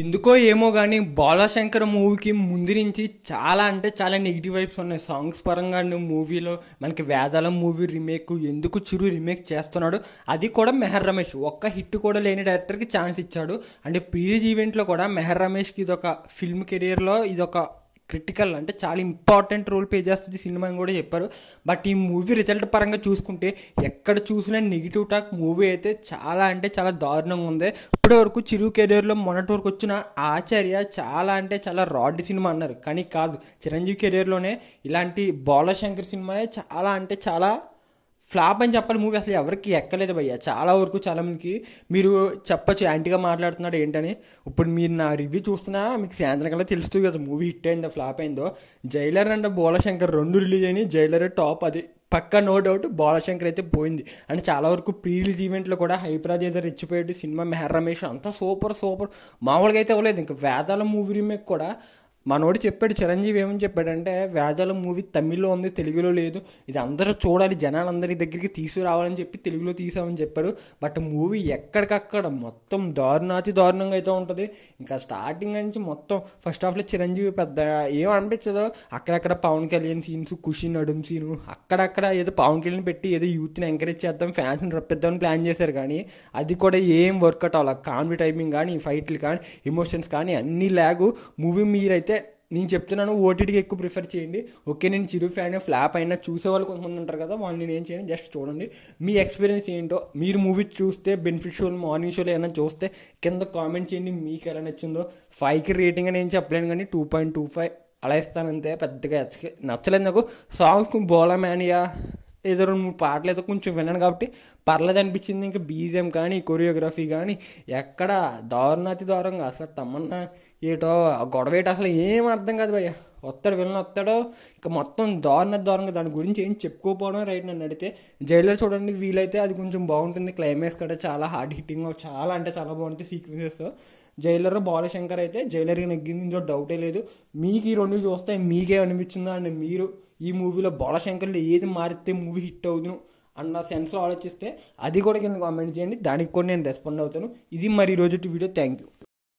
ఎందుకో ఏమో కానీ బాలశంకర్ మూవీకి ముందు నుంచి చాలా అంటే చాలా నెగిటివ్ వైబ్స్ ఉన్నాయి సాంగ్స్ పరంగా మూవీలో మనకి వేదాల మూవీ రీమేక్ ఎందుకు చిరు రీమేక్ చేస్తున్నాడు అది కూడా మెహర్ రమేష్ ఒక్క హిట్ కూడా లేని డైరెక్టర్కి ఛాన్స్ ఇచ్చాడు అంటే ప్రీజ్ ఈవెంట్లో కూడా మెహర్ రమేష్కి ఇదొక ఫిల్మ్ కెరియర్లో ఇదొక క్రిటికల్ అంటే చాలా ఇంపార్టెంట్ రోల్ ప్లే చేస్తుంది సినిమా అని కూడా చెప్పారు బట్ ఈ మూవీ రిజల్ట్ పరంగా చూసుకుంటే ఎక్కడ చూసినా నెగిటివ్ టాక్ మూవీ అయితే చాలా అంటే చాలా దారుణంగా ఉంది ఇప్పటి వరకు చిరు కెరీర్లో మొన్నటి వరకు వచ్చిన ఆచార్య చాలా అంటే చాలా రాడ్ సినిమా అన్నారు కానీ కాదు చిరంజీవి కెరీర్లోనే ఇలాంటి బాలశంకర్ సినిమా చాలా అంటే చాలా ఫ్లాప్ అని చెప్పాలి మూవీ అసలు ఎవరికి ఎక్కలేదు భయ్య చాలా వరకు చాలా మందికి మీరు చెప్పచ్చు యాంటీగా మాట్లాడుతున్నాడు ఏంటని ఇప్పుడు మీరు నా రివ్యూ చూస్తున్నా మీకు సాయంత్రం కల్లా తెలుస్తుంది కదా మూవీ హిట్ అయిందో ఫ్లాప్ అయిందో జైలర్ అండ్ బోలశంకర్ రెండు రిలీజ్ అయినాయి జైలర్ టాప్ అది పక్క నో డౌట్ బాలశంకర్ అయితే పోయింది అండ్ చాలా వరకు ప్రీ రిలీజ్ ఈవెంట్లో కూడా హైపరాజ్ ఏదో రెచ్చిపోయాడు సినిమా మెహర్ రమేష్ అంతా సూపర్ సూపర్ మామూలుగా అయితే అవ్వలేదు ఇంకా వేదాల మూవీ రీమేక్ కూడా మనోడు చెప్పాడు చిరంజీవి ఏమని చెప్పాడంటే వేదాల మూవీ తమిళ్లో ఉంది తెలుగులో లేదు ఇది అందరూ చూడాలి జనాలందరి దగ్గరికి తీసుకురావాలని చెప్పి తెలుగులో తీసామని చెప్పాడు బట్ మూవీ ఎక్కడికక్కడ మొత్తం దారుణాతి దారుణంగా అయితే ఉంటుంది ఇంకా స్టార్టింగ్ నుంచి మొత్తం ఫస్ట్ హాఫ్లో చిరంజీవి పెద్ద ఏం అనిపించదో అక్కడక్కడ పవన్ కళ్యాణ్ సీన్స్ ఖుషి నడుం సీను అక్కడక్కడ ఏదో పవన్ కళ్యాణ్ పెట్టి ఏదో యూత్ని ఎంకరేజ్ చేద్దాం ఫ్యాన్స్ని రప్పిద్దామని ప్లాన్ చేశారు కానీ అది కూడా ఏం వర్కౌట్ అవ్వాలి కామెడీ టైమింగ్ కానీ ఫైట్లు కానీ ఎమోషన్స్ కానీ అన్నీ లాగు మూవీ మీరైతే నేను చెప్తున్నాను ఓటీటీకి ఎక్కువ ప్రిఫర్ చేయండి ఓకే నేను చిరు ఫ్యాన్ ఫ్లాప్ అయినా చూసే వాళ్ళు కొంతమంది ఉంటారు కదా వాళ్ళు నేను ఏం చేయండి జస్ట్ చూడండి మీ ఎక్స్పీరియన్స్ ఏంటో మీరు మూవీ చూస్తే బెనిఫిట్ షోలు మార్నింగ్ షోలు ఏమైనా చూస్తే కింద కామెంట్ చేయండి మీకు ఎలా నచ్చిందో ఫైవ్కి రేటింగ్ అని ఏం చెప్పలేను కానీ టూ పాయింట్ టూ ఫైవ్ అలా ఇస్తానంతే పెద్దగా నచ్చలేదు నాకు సాంగ్స్ బోలా మ్యానియా ఏదో రెండు మూడు పాటలు ఏదో కొంచెం విన్నాను కాబట్టి పర్లేదు అనిపించింది ఇంకా బీజిఎం కానీ కొరియోగ్రఫీ కానీ ఎక్కడ దారుణాతి దారుణంగా అసలు తమ్మన్న ఏటో గొడవ ఏటో అసలు ఏం అర్థం కాదు భయ్య వస్తాడు విలన్ వస్తాడో ఇంకా మొత్తం దారుణ దారుణంగా దాని గురించి ఏం చెప్పుకోపోవడం రైట్ నన్ను అడిగితే జైలర్ చూడండి వీలైతే అది కొంచెం బాగుంటుంది క్లైమాక్స్ కూడా చాలా హార్డ్ హిట్టింగ్ చాలా అంటే చాలా బాగుంటుంది సీక్వెన్సెస్ జైలర్ బాలశంకర్ అయితే జైలర్కి నెగ్గింది ఇందులో డౌటే లేదు మీకు ఈ రెండు చూస్తే మీకే అనిపించిందో అండ్ మీరు ఈ మూవీలో బోళశంకర్లు ఏది మారితే మూవీ హిట్ అవుతును అన్న సెన్స్లో ఆలోచిస్తే అది కూడా కింద కామెంట్ చేయండి దానికి కూడా నేను రెస్పాండ్ అవుతాను ఇది మరి ఈరోజు వీడియో థ్యాంక్ యూ